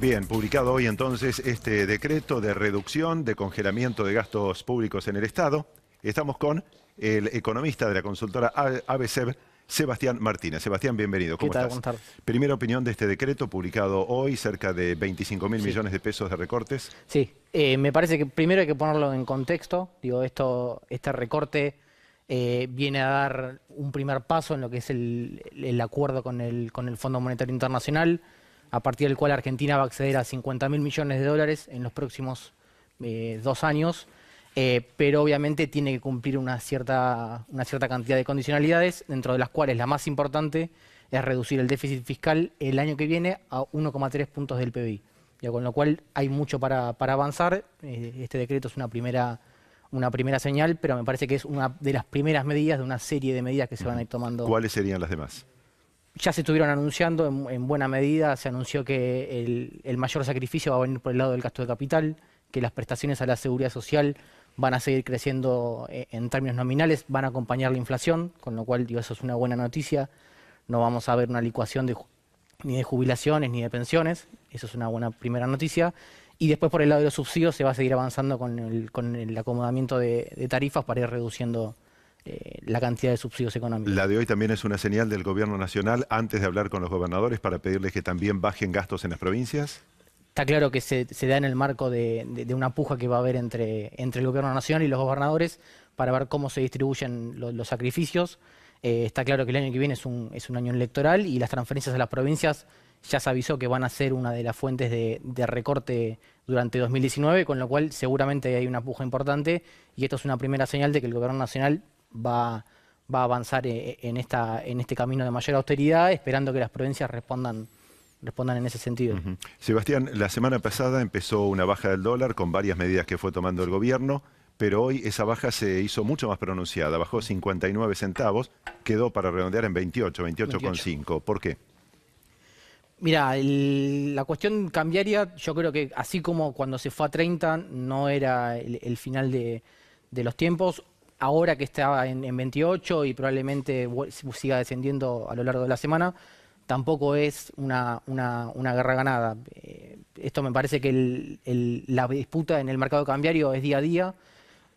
Bien, publicado hoy entonces este decreto de reducción de congelamiento de gastos públicos en el Estado. Estamos con el economista de la consultora ABC, Sebastián Martínez. Sebastián, bienvenido. ¿Cómo ¿Qué tal? Primera opinión de este decreto publicado hoy, cerca de 25 mil millones de pesos de recortes. Sí, eh, me parece que primero hay que ponerlo en contexto. Digo, esto, este recorte eh, viene a dar un primer paso en lo que es el, el acuerdo con el, con el Fondo Monetario Internacional a partir del cual Argentina va a acceder a 50 mil millones de dólares en los próximos eh, dos años, eh, pero obviamente tiene que cumplir una cierta, una cierta cantidad de condicionalidades, dentro de las cuales la más importante es reducir el déficit fiscal el año que viene a 1,3 puntos del PBI. Ya, con lo cual hay mucho para, para avanzar. Eh, este decreto es una primera, una primera señal, pero me parece que es una de las primeras medidas de una serie de medidas que se van a ir tomando. ¿Cuáles serían las demás? ya se estuvieron anunciando, en, buena medida se anunció que el, mayor sacrificio va a venir por el lado del gasto de capital, que las prestaciones a la seguridad social van a seguir creciendo eh, en, términos nominales, van a acompañar la inflación, con lo cual eso es una buena noticia. No vamos a ver una licuación ni de jubilaciones ni de pensiones, eso es una buena primera noticia. Y después por el lado de los subsidios se va a seguir avanzando con el, acomodamiento de tarifas para ir reduciendo eh, la cantidad de subsidios económicos. La de hoy también es una señal del gobierno nacional antes de hablar con los gobernadores para pedirles que también bajen gastos en las provincias. Está claro que se, da en el marco de, una puja que va a haber entre, entre el gobierno nacional y los gobernadores para ver cómo se distribuyen los sacrificios. Eh, está claro que el año que viene es un, es un año electoral y las transferencias a las provincias ya se avisó que van a ser una de las fuentes de, recorte durante 2019, con lo cual seguramente hay una puja importante y esto es una primera señal de que el Gobierno Nacional va, va a avanzar eh, eh, en, esta, en este camino de mayor austeridad, esperando que las provincias respondan respondan en ese sentido. Sebastián, la semana pasada empezó una baja del dólar con varias medidas que fue tomando el gobierno, pero hoy esa baja se hizo mucho más pronunciada, bajó 59 centavos, quedó para redondear en 28, 28,5. ¿Por qué? Mira, la cuestión cambiaría, yo creo que así como cuando se fue a 30 no era el, final de, de los tiempos, ahora que está en, 28 y probablemente siga descendiendo a lo largo de la semana, tampoco es una, una, guerra ganada. Eh, esto me parece que la disputa en el mercado cambiario es día a día.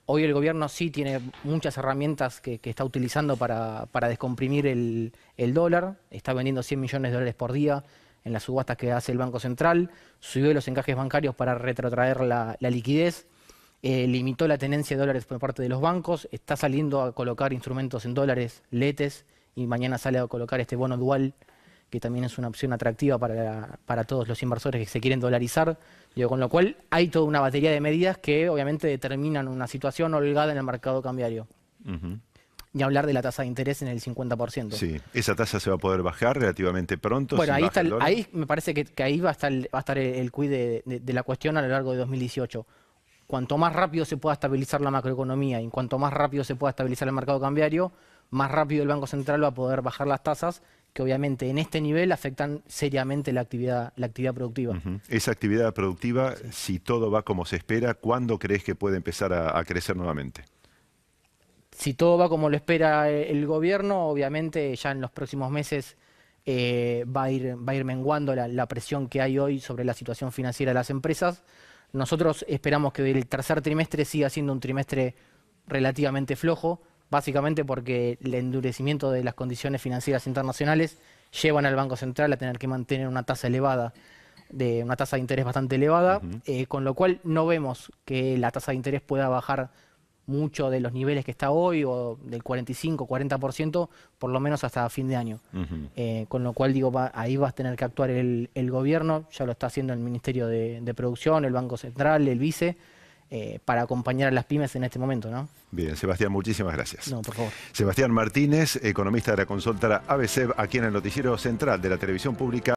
Hoy el gobierno sí tiene muchas herramientas que, está utilizando para, descomprimir el, dólar. Está vendiendo 100 millones de dólares por día en las subastas que hace el Banco Central. Subió los encajes bancarios para retrotraer la liquidez. Eh, limitó la tenencia de dólares por parte de los bancos, está saliendo a colocar instrumentos en dólares, letes, y mañana sale a colocar este bono dual, que también es una opción atractiva para, para todos los inversores que se quieren dolarizar, Digo, con lo cual hay toda una batería de medidas que obviamente determinan una situación holgada en el mercado cambiario. y hablar de la tasa de interés en el 50%. Sí, esa tasa se va a poder bajar relativamente pronto. Bueno, ahí, ahí me parece que, ahí va a estar, va a estar el, cuide de, de, la cuestión a lo largo de 2018 cuanto más rápido se pueda estabilizar la macroeconomía y cuanto más rápido se pueda estabilizar el mercado cambiario, más rápido el Banco Central va a poder bajar las tasas que obviamente en este nivel afectan seriamente la actividad, productiva. Esa actividad productiva, si todo va como se espera, ¿cuándo crees que puede empezar a, crecer nuevamente? Si todo va como lo espera eh, el gobierno, obviamente ya en los próximos meses eh, va, a ir, menguando la presión que hay hoy sobre la situación financiera de las empresas. Nosotros esperamos que el tercer trimestre siga siendo un trimestre relativamente flojo, básicamente porque el endurecimiento de las condiciones financieras internacionales llevan al Banco Central a tener que mantener una tasa elevada, de una tasa de interés bastante elevada, eh, con lo cual no vemos que la tasa de interés pueda bajar mucho de los niveles que está hoy o del 45, 40%, por lo menos hasta fin de año. Eh, con lo cual, digo, ahí vas a tener que actuar el, gobierno, ya lo está haciendo el Ministerio de, Producción, el Banco Central, el Vice. Eh, para acompañar a las pymes en este momento, ¿no? Bien, Sebastián, muchísimas gracias. No, por favor. Sebastián Martínez, economista de la consulta ABC, aquí en el Noticiero Central de la Televisión Pública.